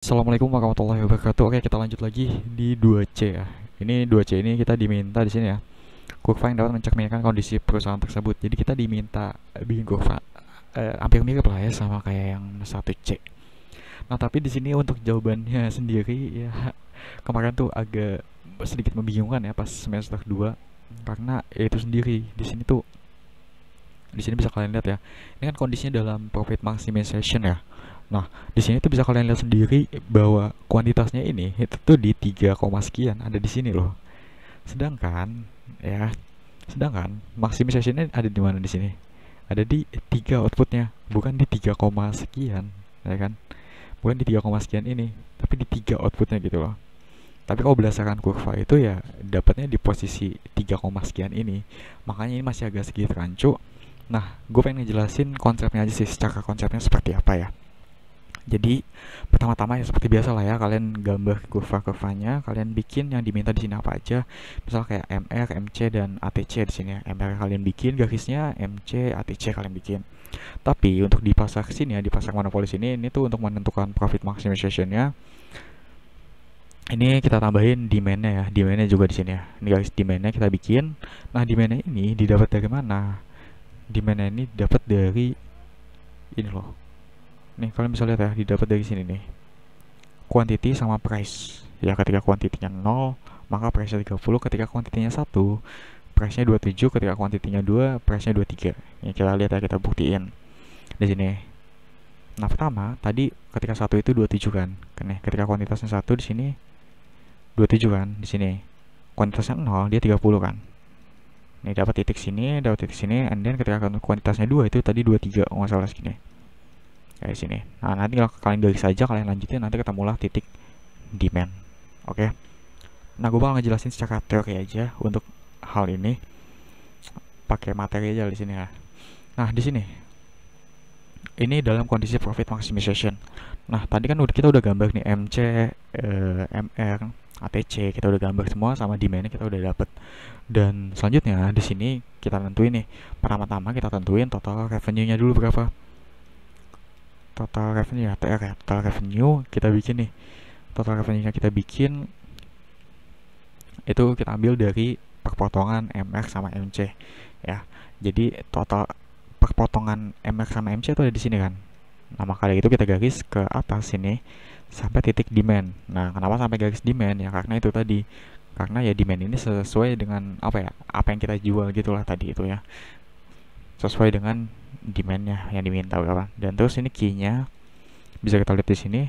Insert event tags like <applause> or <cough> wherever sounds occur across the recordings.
Assalamualaikum warahmatullahi wabarakatuh. Oke, kita lanjut lagi di 2C ya. Ini 2C ini kita diminta di sini ya. Kurva yang dapat mencerminkan kondisi perusahaan tersebut. Jadi kita diminta bikin kurva eh, hampir mirip lah ya sama kayak yang 1C. Nah, tapi di sini untuk jawabannya <laughs> sendiri ya kemarin tuh agak sedikit membingungkan ya pas semester 2 karena ya itu sendiri di sini tuh di sini bisa kalian lihat ya ini kan kondisinya dalam profit maximization ya nah di sini tuh bisa kalian lihat sendiri bahwa kuantitasnya ini itu tuh di 3, sekian ada di sini loh sedangkan ya sedangkan maximizationnya ada di mana di sini ada di tiga outputnya bukan di 3, sekian ya kan bukan di 3, sekian ini tapi di tiga outputnya gitu loh tapi kalau berdasarkan kurva itu ya dapatnya di posisi 3, sekian ini makanya ini masih agak sedikit rancu Nah, gue pengen ngejelasin konsepnya aja sih, secara konsepnya seperti apa ya. Jadi, pertama-tama ya seperti biasa lah ya, kalian gambar kurva-kurvanya, kalian bikin yang diminta di sini apa aja. Misal kayak MR, MC, dan ATC di sini ya. MR kalian bikin, garisnya MC, ATC kalian bikin. Tapi untuk di pasar sini ya, di pasar monopoli sini, ini tuh untuk menentukan profit maximizationnya. Ini kita tambahin demand-nya ya, demand-nya juga di sini ya. Ini guys demand-nya kita bikin. Nah demand-nya ini didapat dari mana? demand ini dapat dari ini loh nih kalian bisa lihat ya didapat dari sini nih quantity sama price ya ketika quantity-nya 0 maka price-nya 30 ketika quantity-nya 1 price-nya 27 ketika quantity-nya 2 price-nya 23 ini kita lihat ya kita buktiin di sini nah pertama tadi ketika satu itu 27 kan nih ketika kuantitasnya satu di sini 27 kan di sini kuantitasnya 0 dia 30 kan ini dapat titik sini, dapat titik sini, and then ketika kuantitasnya dua itu tadi dua tiga, oh, nggak salah segini. Kayak sini. Nah, nanti kalau kalian gali saja, kalian lanjutin, nanti ketemulah titik demand. Oke. Okay? Nah, gue bakal ngejelasin secara teori aja untuk hal ini. Pakai materi aja di sini ya. Nah, di sini. Ini dalam kondisi profit maximization. Nah, tadi kan udah kita udah gambar nih MC, eh, MR, ATC kita udah gambar semua sama demand kita udah dapet dan selanjutnya di sini kita tentuin nih pertama-tama kita tentuin total revenue-nya dulu berapa total revenue ya TR ya total revenue kita bikin nih total revenue-nya kita bikin itu kita ambil dari perpotongan MR sama MC ya jadi total perpotongan MR sama MC itu ada di sini kan nah maka dari itu kita garis ke atas sini sampai titik demand. Nah, kenapa sampai garis demand ya? Karena itu tadi. Karena ya demand ini sesuai dengan apa ya? Apa yang kita jual gitulah tadi itu ya. Sesuai dengan demandnya yang diminta berapa. Ya, Dan terus ini key-nya bisa kita lihat di sini.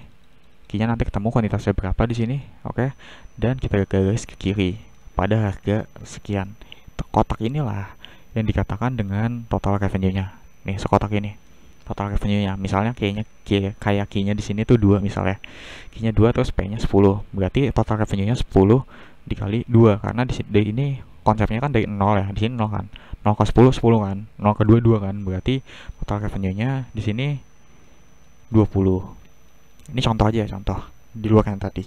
Key-nya nanti ketemu kuantitasnya berapa di sini, oke? Okay? Dan kita garis ke kiri pada harga sekian. Kotak inilah yang dikatakan dengan total revenue-nya. Nih, sekotak ini total revenue nya ya. misalnya kayaknya kayak key-nya di sini tuh dua misalnya key dua terus p-nya 10 berarti total revenue-nya sepuluh dikali dua karena di sini ini konsepnya kan dari nol ya di sini nol kan nol ke sepuluh sepuluh kan nol ke dua 2 kan berarti total revenue-nya di sini dua puluh ini contoh aja ya, contoh di luar yang tadi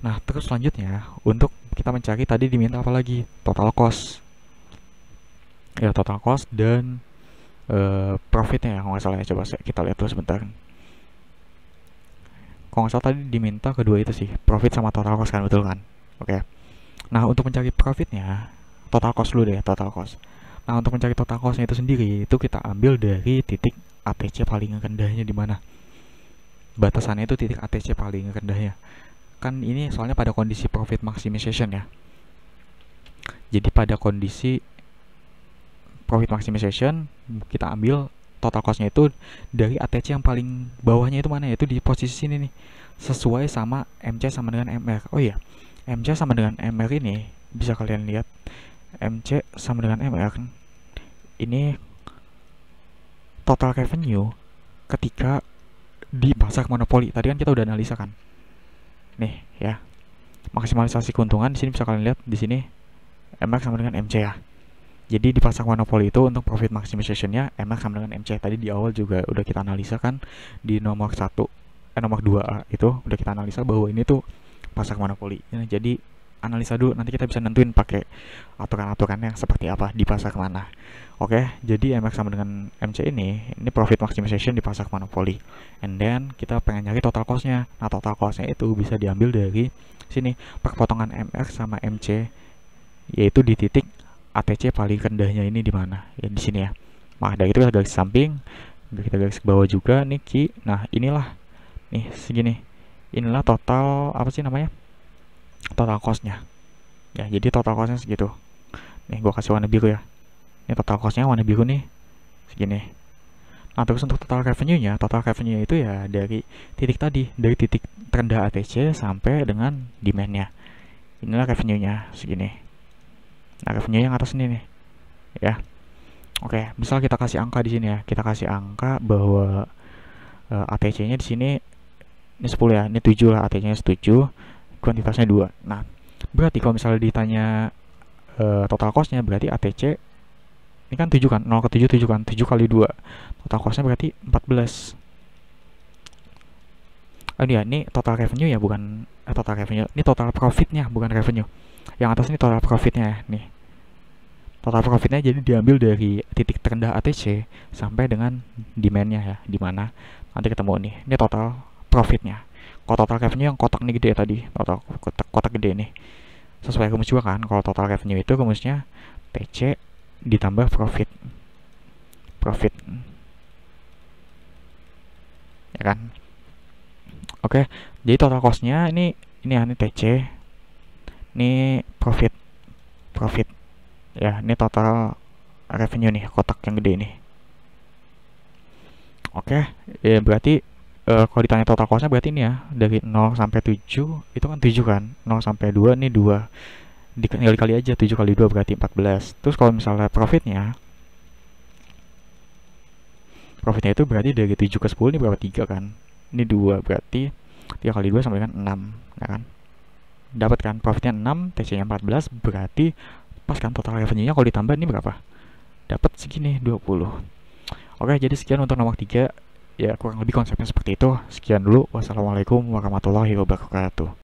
nah terus selanjutnya untuk kita mencari tadi diminta apa lagi total cost ya total cost dan Eh, profitnya ya kalau nggak salah ya coba kita lihat dulu sebentar kalau nggak salah tadi diminta kedua itu sih profit sama total cost kan betul kan oke okay. nah untuk mencari profitnya total cost dulu deh total cost nah untuk mencari total costnya itu sendiri itu kita ambil dari titik ATC paling rendahnya di mana batasannya itu titik ATC paling rendahnya kan ini soalnya pada kondisi profit maximization ya jadi pada kondisi profit maximization kita ambil total costnya itu dari ATC yang paling bawahnya itu mana ya? itu di posisi sini nih sesuai sama MC sama dengan MR oh iya MC sama dengan MR ini bisa kalian lihat MC sama dengan MR ini total revenue ketika di pasar monopoli tadi kan kita udah analisa kan nih ya maksimalisasi keuntungan di sini bisa kalian lihat di sini MR sama dengan MC ya jadi dipasang monopoli itu untuk profit maximization nya, enak sama dengan MC. Tadi di awal juga udah kita analisa kan di nomor 1, eh nomor 2A itu udah kita analisa bahwa ini tuh pasang monopoli. nah, jadi analisa dulu nanti kita bisa nentuin pakai aturan aturan yang seperti apa di pasar mana. Oke, jadi MX sama dengan MC ini, ini profit maximization di pasar monopoli. And then kita pengen nyari total cost nya, Nah, total cost nya itu bisa diambil dari sini perpotongan MX sama MC yaitu di titik ATC paling rendahnya ini di mana? Ya, di sini ya. Nah, dari itu kita garis samping, kita garis ke bawah juga nih Ki. Nah, inilah nih segini. Inilah total apa sih namanya? Total costnya. Ya, jadi total costnya segitu. Nih, gua kasih warna biru ya. Ini total costnya warna biru nih segini. Nah, terus untuk total revenue-nya, total revenue itu ya dari titik tadi, dari titik terendah ATC sampai dengan demand-nya. Inilah revenue-nya segini. Nah, refnya yang atas ini nih. Ya. Oke, okay, misal kita kasih angka di sini ya. Kita kasih angka bahwa uh, eh, ATC-nya di sini ini 10 ya, ini 7 lah ATC-nya 7, kuantitasnya 2. Nah, berarti kalau misalnya ditanya uh, total cost-nya berarti ATC ini kan 7 kan, 0 ke 7 7 kan, 7 kali 2. Total cost-nya berarti 14. Oh iya, ini total revenue ya bukan eh, total revenue. Ini total profit nya bukan revenue yang atas ini total profitnya nih total profitnya jadi diambil dari titik terendah ATC sampai dengan demandnya ya di mana nanti ketemu nih ini total profitnya kalau total revenue yang kotak nih gede ya tadi total kotak, kotak gede nih sesuai rumus juga kan kalau total revenue itu rumusnya TC ditambah profit profit ya kan oke jadi total costnya ini ini ya, ini TC ini profit profit ya ini total revenue nih kotak yang gede nih oke okay, ya berarti uh, kalau ditanya total costnya berarti ini ya dari 0 sampai 7 itu kan 7 kan 0 sampai 2 ini 2 dikali kali aja 7 kali 2 berarti 14 terus kalau misalnya profitnya profitnya itu berarti dari 7 ke 10 ini berapa 3 kan ini 2 berarti 3 kali 2 sampai kan 6 ya kan dapatkan profitnya 6, TC-nya 14, berarti pas kan total revenue-nya kalau ditambah ini berapa? Dapat segini 20. Oke, jadi sekian untuk nomor 3. Ya, kurang lebih konsepnya seperti itu. Sekian dulu. Wassalamualaikum warahmatullahi wabarakatuh.